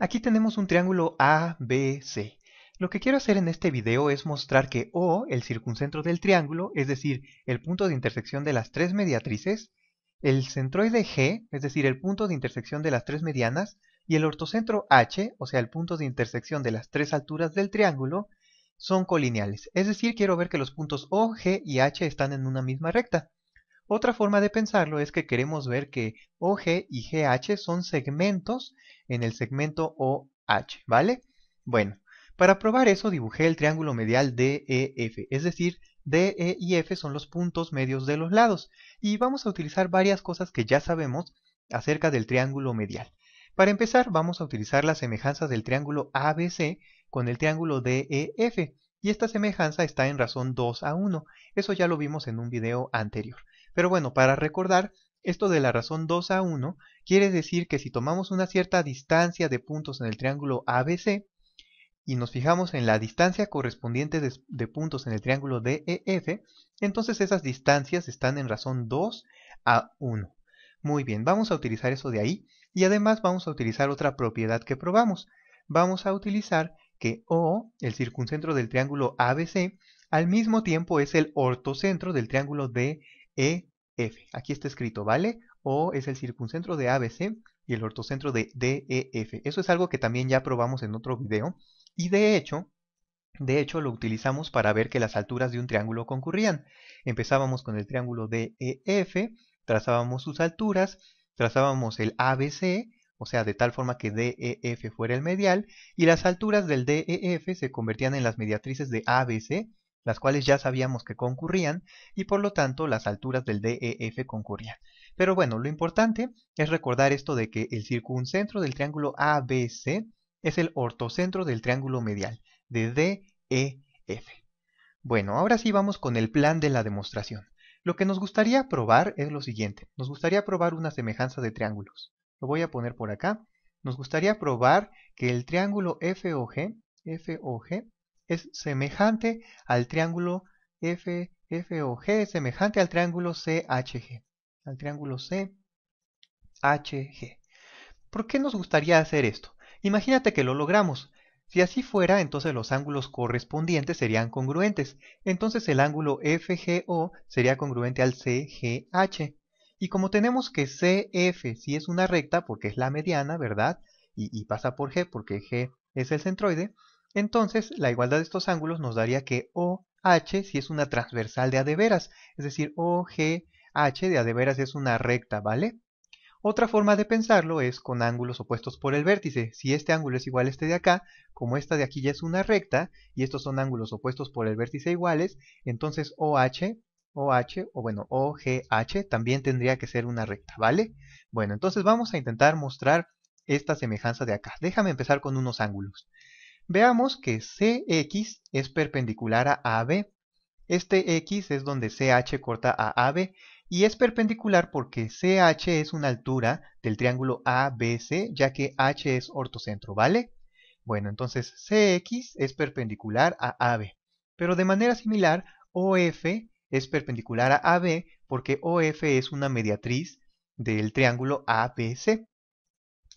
Aquí tenemos un triángulo ABC. Lo que quiero hacer en este video es mostrar que O, el circuncentro del triángulo, es decir, el punto de intersección de las tres mediatrices, el centroide G, es decir, el punto de intersección de las tres medianas, y el ortocentro H, o sea, el punto de intersección de las tres alturas del triángulo, son colineales. Es decir, quiero ver que los puntos O, G y H están en una misma recta. Otra forma de pensarlo es que queremos ver que OG y GH son segmentos en el segmento OH, ¿vale? Bueno, para probar eso dibujé el triángulo medial DEF, es decir, DE y F son los puntos medios de los lados, y vamos a utilizar varias cosas que ya sabemos acerca del triángulo medial. Para empezar, vamos a utilizar las semejanzas del triángulo ABC con el triángulo DEF, y esta semejanza está en razón 2 a 1, eso ya lo vimos en un video anterior. Pero bueno, para recordar, esto de la razón 2 a 1 quiere decir que si tomamos una cierta distancia de puntos en el triángulo ABC y nos fijamos en la distancia correspondiente de, puntos en el triángulo DEF, entonces esas distancias están en razón 2 a 1. Muy bien, vamos a utilizar eso de ahí y además vamos a utilizar otra propiedad que probamos. Vamos a utilizar que O, el circuncentro del triángulo ABC, al mismo tiempo es el ortocentro del triángulo DEF. EF. Aquí está escrito, ¿vale? O es el circuncentro de ABC y el ortocentro de DEF. Eso es algo que también ya probamos en otro video. Y de hecho, de hecho lo utilizamos para ver que las alturas de un triángulo concurrían. Empezábamos con el triángulo DEF, e, trazábamos sus alturas, trazábamos el ABC, o sea, de tal forma que DEF fuera el medial, y las alturas del DEF se convertían en las mediatrices de ABC, las cuales ya sabíamos que concurrían y por lo tanto las alturas del DEF concurrían. Pero bueno, lo importante es recordar esto de que el circuncentro del triángulo ABC es el ortocentro del triángulo medial, de DEF. Bueno, ahora sí vamos con el plan de la demostración. Lo que nos gustaría probar es lo siguiente. Nos gustaría probar una semejanza de triángulos. Lo voy a poner por acá. Nos gustaría probar que el triángulo FOG, FOG es semejante al triángulo F, es semejante al triángulo CHG. Al triángulo CHG. ¿Por qué nos gustaría hacer esto? Imagínate que lo logramos. Si así fuera, entonces los ángulos correspondientes serían congruentes. Entonces el ángulo FGO sería congruente al CGH. Y como tenemos que CF si es una recta, porque es la mediana, ¿verdad? y pasa por G, porque G es el centroide, entonces, la igualdad de estos ángulos nos daría que OH si es una transversal de a es decir, OGH de a de es una recta, ¿vale? Otra forma de pensarlo es con ángulos opuestos por el vértice. Si este ángulo es igual a este de acá, como esta de aquí ya es una recta, y estos son ángulos opuestos por el vértice iguales, entonces OH, OH, o bueno, OGH también tendría que ser una recta, ¿vale? Bueno, entonces vamos a intentar mostrar esta semejanza de acá. Déjame empezar con unos ángulos. Veamos que CX es perpendicular a AB. Este X es donde CH corta a AB y es perpendicular porque CH es una altura del triángulo ABC, ya que H es ortocentro, ¿vale? Bueno, entonces CX es perpendicular a AB. Pero de manera similar, OF es perpendicular a AB porque OF es una mediatriz del triángulo ABC.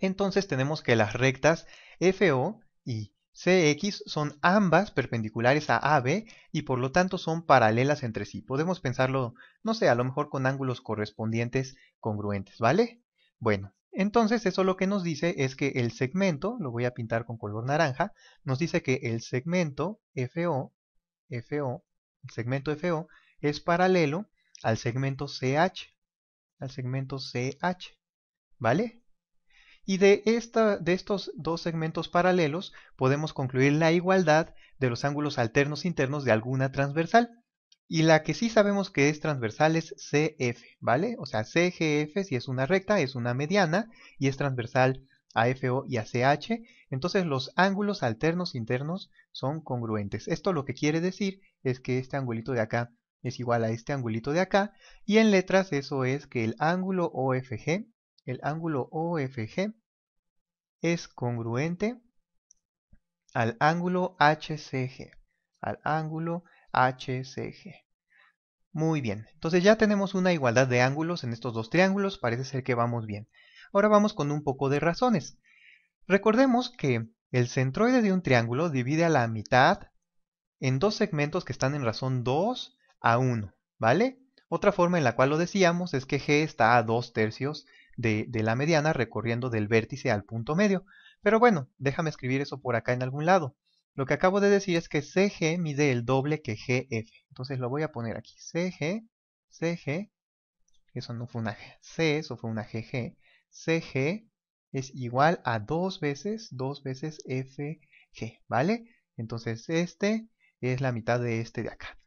Entonces tenemos que las rectas FO y CX son ambas perpendiculares a AB y por lo tanto son paralelas entre sí. Podemos pensarlo, no sé, a lo mejor con ángulos correspondientes congruentes, ¿vale? Bueno, entonces eso lo que nos dice es que el segmento, lo voy a pintar con color naranja, nos dice que el segmento FO, FO, el segmento FO es paralelo al segmento CH, al segmento CH, ¿vale? Y de, esta, de estos dos segmentos paralelos podemos concluir la igualdad de los ángulos alternos internos de alguna transversal. Y la que sí sabemos que es transversal es CF, ¿vale? O sea, CGF si es una recta, es una mediana y es transversal a FO y a CH. Entonces los ángulos alternos internos son congruentes. Esto lo que quiere decir es que este angulito de acá es igual a este angulito de acá. Y en letras eso es que el ángulo OFG, el ángulo OFG es congruente al ángulo HCG. Al ángulo HCG. Muy bien, entonces ya tenemos una igualdad de ángulos en estos dos triángulos, parece ser que vamos bien. Ahora vamos con un poco de razones. Recordemos que el centroide de un triángulo divide a la mitad en dos segmentos que están en razón 2 a 1, ¿vale? Otra forma en la cual lo decíamos es que G está a 2 tercios de, la mediana recorriendo del vértice al punto medio. Pero bueno, déjame escribir eso por acá en algún lado. Lo que acabo de decir es que CG mide el doble que GF. Entonces lo voy a poner aquí. CG, CG, eso no fue una C, eso fue una GG. CG es igual a dos veces, dos veces FG, ¿vale? Entonces este es la mitad de este de acá.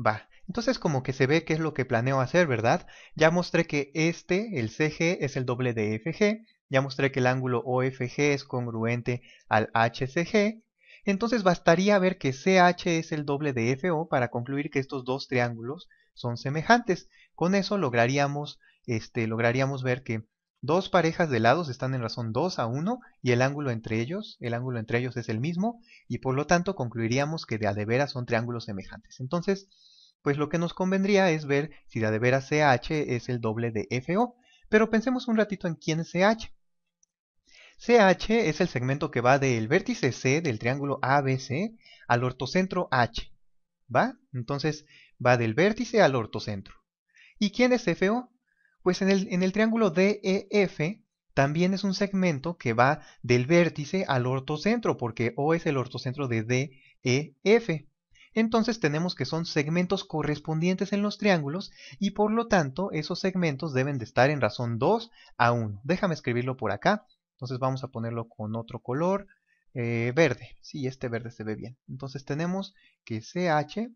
Va, entonces como que se ve qué es lo que planeo hacer, ¿verdad? Ya mostré que este, el CG, es el doble de FG, ya mostré que el ángulo OFG es congruente al HCG, entonces bastaría ver que CH es el doble de FO para concluir que estos dos triángulos son semejantes. Con eso lograríamos, este, lograríamos ver que Dos parejas de lados están en razón 2 a 1 y el ángulo entre ellos, el ángulo entre ellos es el mismo y por lo tanto concluiríamos que de a son triángulos semejantes. Entonces, pues lo que nos convendría es ver si de a de CH es el doble de FO. Pero pensemos un ratito en quién es CH. CH es el segmento que va del vértice C del triángulo ABC al ortocentro H. ¿Va? Entonces va del vértice al ortocentro. ¿Y quién es FO? Pues en el, triángulo DEF también es un segmento que va del vértice al ortocentro, porque O es el ortocentro de DEF. Entonces tenemos que son segmentos correspondientes en los triángulos y por lo tanto esos segmentos deben de estar en razón 2 a 1. Déjame escribirlo por acá. Entonces vamos a ponerlo con otro color eh, verde. Sí, este verde se ve bien. Entonces tenemos que CH,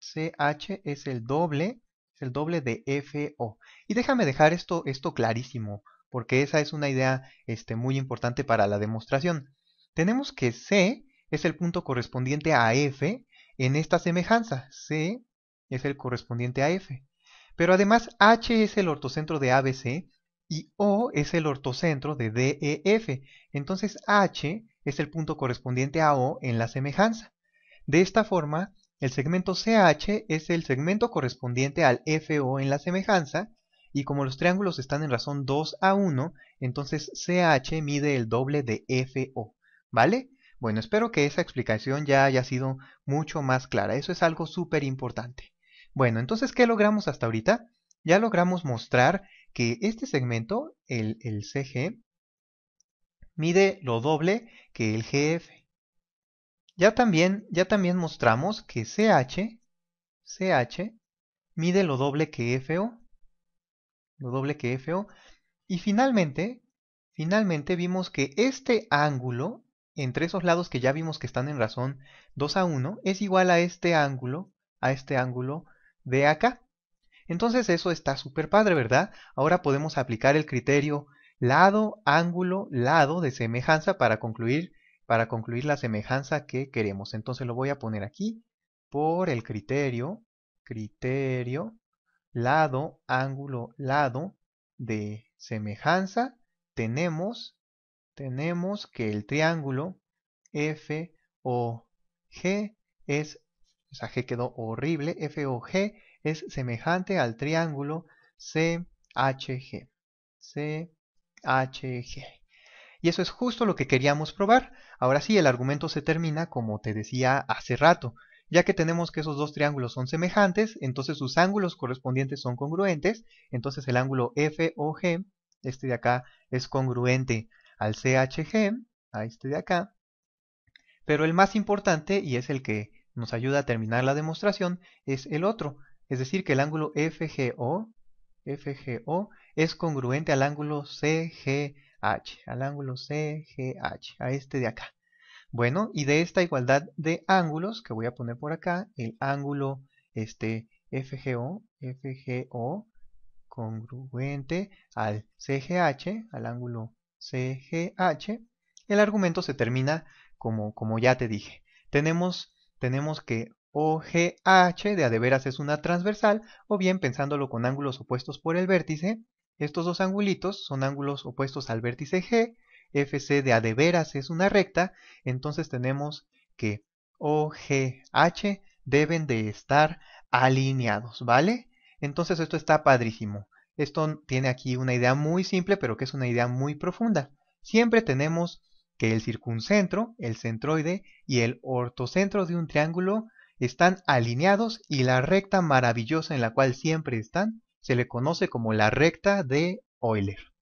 CH es el doble es el doble de FO. Y déjame dejar esto, esto clarísimo, porque esa es una idea este, muy importante para la demostración. Tenemos que C es el punto correspondiente a F en esta semejanza. C es el correspondiente a F. Pero además H es el ortocentro de ABC y O es el ortocentro de DEF. Entonces H es el punto correspondiente a O en la semejanza. De esta forma, el segmento CH es el segmento correspondiente al FO en la semejanza, y como los triángulos están en razón 2 a 1, entonces CH mide el doble de FO, ¿vale? Bueno, espero que esa explicación ya haya sido mucho más clara, eso es algo súper importante. Bueno, entonces, ¿qué logramos hasta ahorita? Ya logramos mostrar que este segmento, el, el CG, mide lo doble que el GF. Ya también, ya también mostramos que CH, CH mide lo doble que FO, lo doble que FO, y finalmente, finalmente vimos que este ángulo, entre esos lados que ya vimos que están en razón 2 a 1, es igual a este ángulo, a este ángulo de acá. Entonces eso está súper padre, ¿verdad? Ahora podemos aplicar el criterio lado, ángulo, lado de semejanza para concluir para concluir la semejanza que queremos. Entonces lo voy a poner aquí por el criterio, criterio, lado, ángulo, lado de semejanza, tenemos, tenemos que el triángulo FOG es, o sea, G quedó horrible, FOG es semejante al triángulo CHG, CHG. Y eso es justo lo que queríamos probar. Ahora sí, el argumento se termina como te decía hace rato. Ya que tenemos que esos dos triángulos son semejantes, entonces sus ángulos correspondientes son congruentes, entonces el ángulo FOG, este de acá, es congruente al CHG, a este de acá. Pero el más importante, y es el que nos ayuda a terminar la demostración, es el otro. Es decir, que el ángulo FGO, FGO es congruente al ángulo CG al ángulo CGH, a este de acá. Bueno, y de esta igualdad de ángulos, que voy a poner por acá, el ángulo este, FGO, FGO congruente al CGH, al ángulo CGH, el argumento se termina como, como ya te dije. Tenemos, tenemos que OGH de a de veras es una transversal, o bien pensándolo con ángulos opuestos por el vértice, estos dos angulitos son ángulos opuestos al vértice G, FC de a de veras es una recta, entonces tenemos que O, G, H, deben de estar alineados, ¿vale? Entonces esto está padrísimo. Esto tiene aquí una idea muy simple, pero que es una idea muy profunda. Siempre tenemos que el circuncentro, el centroide y el ortocentro de un triángulo están alineados y la recta maravillosa en la cual siempre están se le conoce como la recta de Euler.